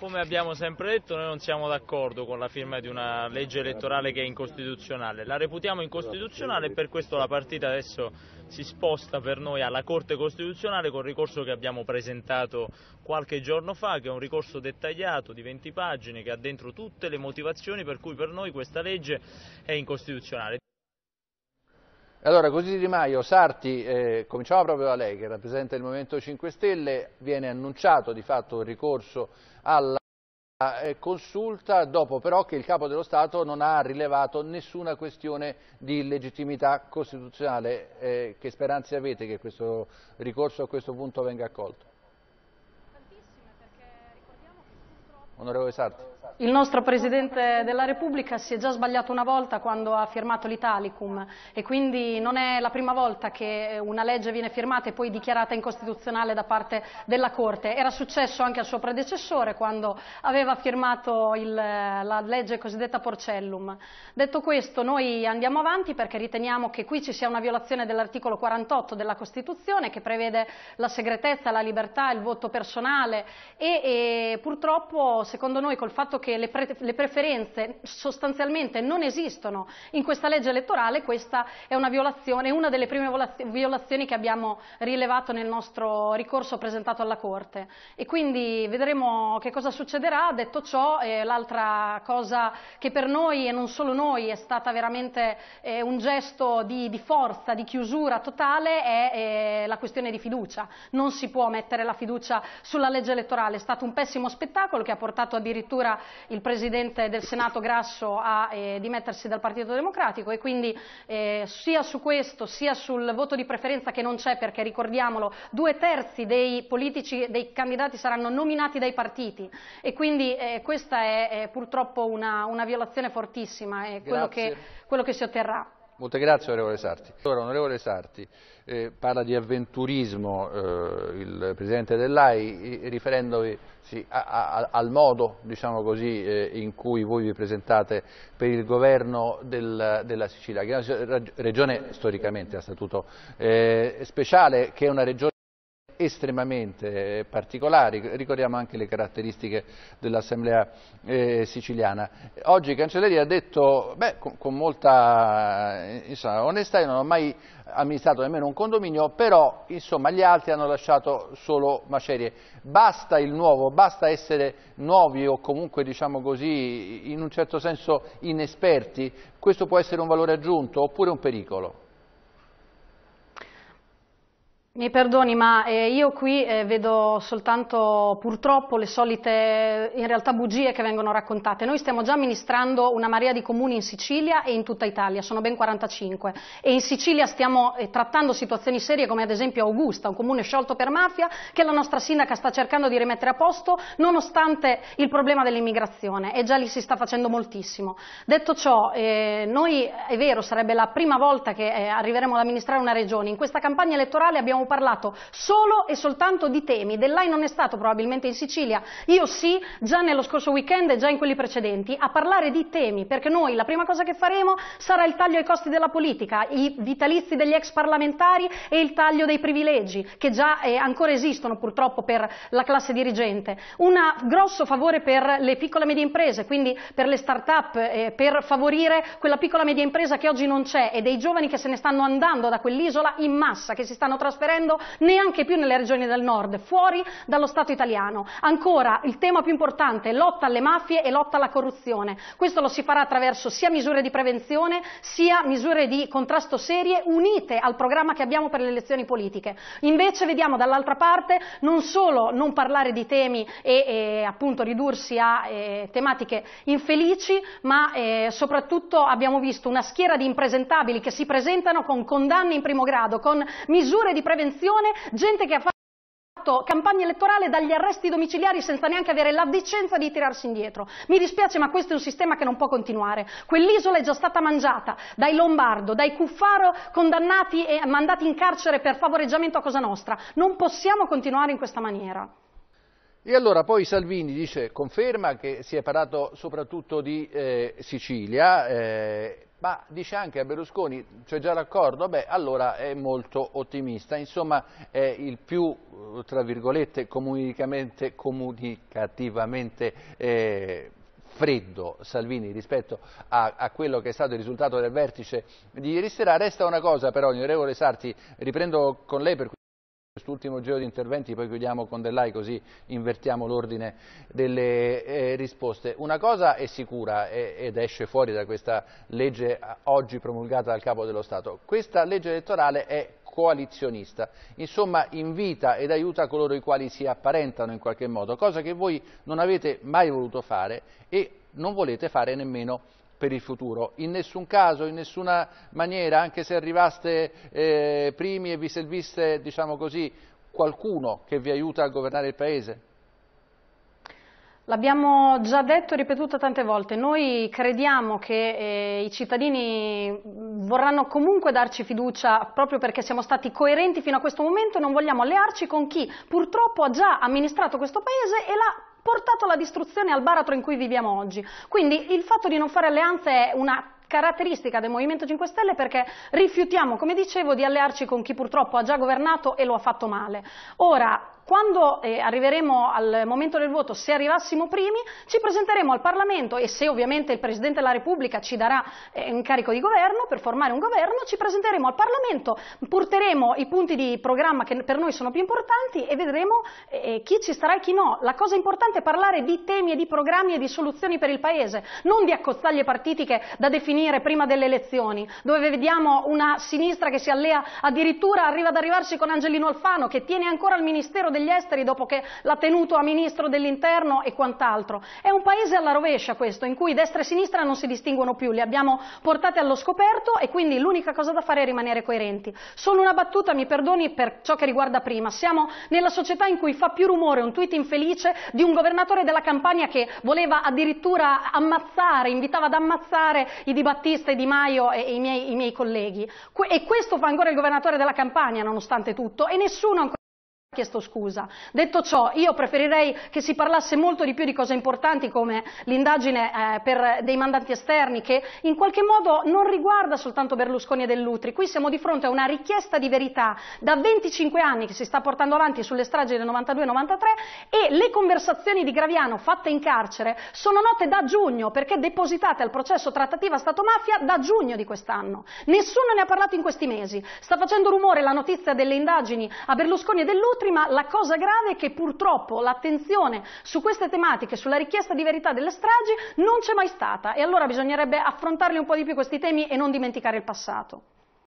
Come abbiamo sempre detto, noi non siamo d'accordo con la firma di una legge elettorale che è incostituzionale. La reputiamo incostituzionale e per questo la partita adesso si sposta per noi alla Corte Costituzionale con il ricorso che abbiamo presentato qualche giorno fa, che è un ricorso dettagliato di 20 pagine che ha dentro tutte le motivazioni per cui per noi questa legge è incostituzionale. Allora, così Di Maio, Sarti, eh, cominciamo proprio da lei che rappresenta il Movimento 5 Stelle, viene annunciato di fatto il ricorso alla eh, consulta dopo però che il Capo dello Stato non ha rilevato nessuna questione di legittimità costituzionale. Eh, che speranze avete che questo ricorso a questo punto venga accolto? Onorevole Sarti. Il nostro Presidente della Repubblica si è già sbagliato una volta quando ha firmato l'Italicum e quindi non è la prima volta che una legge viene firmata e poi dichiarata incostituzionale da parte della Corte. Era successo anche al suo predecessore quando aveva firmato il, la legge cosiddetta Porcellum. Detto questo noi andiamo avanti perché riteniamo che qui ci sia una violazione dell'articolo 48 della Costituzione che prevede la segretezza, la libertà, il voto personale e, e purtroppo secondo noi, col fatto che le, pre le, preferenze sostanzialmente non esistono in questa legge elettorale, questa è una violazione, una delle prime violazioni che abbiamo rilevato nel nostro ricorso presentato alla Corte. E quindi vedremo che cosa succederà. Detto ciò, eh, l'altra cosa che per noi e non solo noi è stata veramente eh, un gesto di, di, forza, di chiusura totale è eh, la questione di fiducia. Non si può mettere la fiducia sulla legge elettorale, è stato un pessimo spettacolo che ha portato portato addirittura il Presidente del Senato Grasso a eh, dimettersi dal Partito Democratico e quindi eh, sia su questo sia sul voto di preferenza che non c'è perché ricordiamolo due terzi dei politici, dei candidati saranno nominati dai partiti e quindi eh, questa è, è eh, purtroppo una, una, violazione fortissima, è quello che, quello che si otterrà. Molte grazie onorevole Sarti. Allora, onorevole Sarti, eh, parla di avventurismo eh, il Presidente dell'AI riferendovi sì, a, a, al modo diciamo così, eh, in cui voi vi presentate per il governo del, della Sicilia, che è una regione storicamente a statuto eh, speciale, che è una regione estremamente eh, particolari, ricordiamo anche le caratteristiche dell'Assemblea eh, siciliana. Oggi Cancelleri ha detto, beh, con, con, molta eh, insomma, onestà, io non ho mai amministrato nemmeno un condominio, però insomma, gli altri hanno lasciato solo macerie. Basta il nuovo, basta essere nuovi o comunque diciamo così, in un certo senso inesperti, questo può essere un valore aggiunto oppure un pericolo? Mi perdoni, ma eh, io qui eh, vedo soltanto purtroppo le solite in realtà bugie che vengono raccontate. Noi stiamo già amministrando una marea di comuni in Sicilia e in tutta Italia, sono ben 45 e in Sicilia stiamo eh, trattando situazioni serie come ad esempio Augusta, un comune sciolto per mafia che la nostra sindaca sta cercando di rimettere a posto nonostante il problema dell'immigrazione e già lì si sta facendo moltissimo. Detto ciò, eh, noi è vero, sarebbe la prima volta che eh, arriveremo ad amministrare una regione. In questa campagna elettorale abbiamo parlato solo e soltanto di temi, Dell'AI non è stato probabilmente in Sicilia, io sì, già nello scorso weekend e già in quelli precedenti, a parlare di temi, perché noi la prima cosa che faremo sarà il taglio ai costi della politica, i vitalizi degli ex parlamentari e il taglio dei privilegi, che già eh, ancora esistono purtroppo per la classe dirigente. Un grosso favore per le piccole e medie imprese, quindi per le start-up, eh, per favorire quella piccola e media impresa che oggi non c'è e dei giovani che se ne stanno andando da quell'isola in massa, che si stanno trasferendo inserendo neanche più nelle regioni del nord, fuori dallo Stato italiano. Ancora, il tema più importante, lotta alle mafie e lotta alla corruzione. Questo lo si farà attraverso sia misure di prevenzione, sia misure di contrasto serie unite al programma che abbiamo per le elezioni politiche. Invece vediamo dall'altra parte non solo non parlare di temi e, e appunto ridursi a eh, tematiche infelici, ma eh, soprattutto abbiamo visto una schiera di impresentabili che si presentano con condanne in primo grado, con misure di prevenzione prevenzione, gente che ha fatto campagna elettorale dagli arresti domiciliari senza neanche avere la decenza di tirarsi indietro. Mi dispiace, ma questo è un sistema che non può continuare. Quell'isola è già stata mangiata dai Lombardo, dai Cuffaro condannati e mandati in carcere per favoreggiamento a Cosa Nostra. Non possiamo continuare in questa maniera. E allora poi Salvini dice, conferma che si è parlato soprattutto di eh, Sicilia, eh, ma dice anche a Berlusconi c'è già l'accordo, beh allora è molto ottimista, insomma è il più eh, tra virgolette comunicamente, comunicativamente eh, freddo Salvini rispetto a, a, quello che è stato il risultato del vertice di ieri sera, resta una cosa però, onorevole Sarti, riprendo con lei per Quest'ultimo giro di interventi, poi chiudiamo con Dell'Ai così invertiamo l'ordine delle eh, risposte. Una cosa è sicura eh, ed esce fuori da questa legge eh, oggi promulgata dal Capo dello Stato, questa legge elettorale è coalizionista, insomma invita ed aiuta coloro i quali si apparentano in qualche modo, cosa che voi non avete mai voluto fare e non volete fare nemmeno per il futuro. In nessun caso, in nessuna maniera, anche se arrivaste eh, primi e vi serviste, diciamo così, qualcuno che vi aiuta a governare il Paese? L'abbiamo già detto e ripetuto tante volte, noi crediamo che eh, i cittadini vorranno comunque darci fiducia proprio perché siamo stati coerenti fino a questo momento e non vogliamo allearci con chi purtroppo ha già amministrato questo Paese e l'ha portato alla distruzione al baratro in cui viviamo oggi. Quindi il fatto di non fare alleanze è una caratteristica del Movimento 5 Stelle perché rifiutiamo, come dicevo, di allearci con chi purtroppo ha già governato e lo ha fatto male. Ora, quando eh, arriveremo al momento del voto, se arrivassimo primi, ci presenteremo al Parlamento e se ovviamente il Presidente della Repubblica ci darà eh, un carico di governo per formare un governo, ci presenteremo al Parlamento, porteremo i punti di programma che per noi sono più importanti e vedremo eh, eh chi ci starà e chi no. La cosa importante è parlare di temi e di programmi e di soluzioni per il Paese, non di accozzaglie partitiche da definire avvenire prima delle elezioni, dove vediamo una sinistra che si allea addirittura arriva ad arrivarci con Angelino Alfano che tiene ancora il Ministero degli Esteri dopo che l'ha tenuto a Ministro dell'Interno e quant'altro. È un paese alla rovescia questo, in cui destra e sinistra non si distinguono più, li abbiamo portate allo scoperto e quindi l'unica cosa da fare è rimanere coerenti. Solo una battuta, mi perdoni per ciò che riguarda prima, siamo nella società in cui fa più rumore un tweet infelice di un governatore della Campania che voleva addirittura ammazzare, invitava ad ammazzare i dibattiti Battista e Di Maio e, e i, miei, i, miei, colleghi. Que e questo fa ancora il governatore della Campania, nonostante tutto, e nessuno ancora chiesto scusa. Detto ciò, io preferirei che si parlasse molto di più di cose importanti come l'indagine eh, per dei mandanti esterni che in qualche modo non riguarda soltanto Berlusconi e Dell'Utri. Qui siamo di fronte a una richiesta di verità da 25 anni che si sta portando avanti sulle stragi del 92-93 e le conversazioni di Graviano fatte in carcere sono note da giugno perché depositate al processo trattativa Stato-mafia da giugno di quest'anno. Nessuno ne ha parlato in questi mesi. Sta facendo rumore la notizia delle indagini a Berlusconi e Dell'Utri nutri, ma la cosa grave è che purtroppo l'attenzione su queste tematiche, sulla richiesta di verità delle stragi, non c'è mai stata e allora bisognerebbe affrontarli un po' di più questi temi e non dimenticare il passato.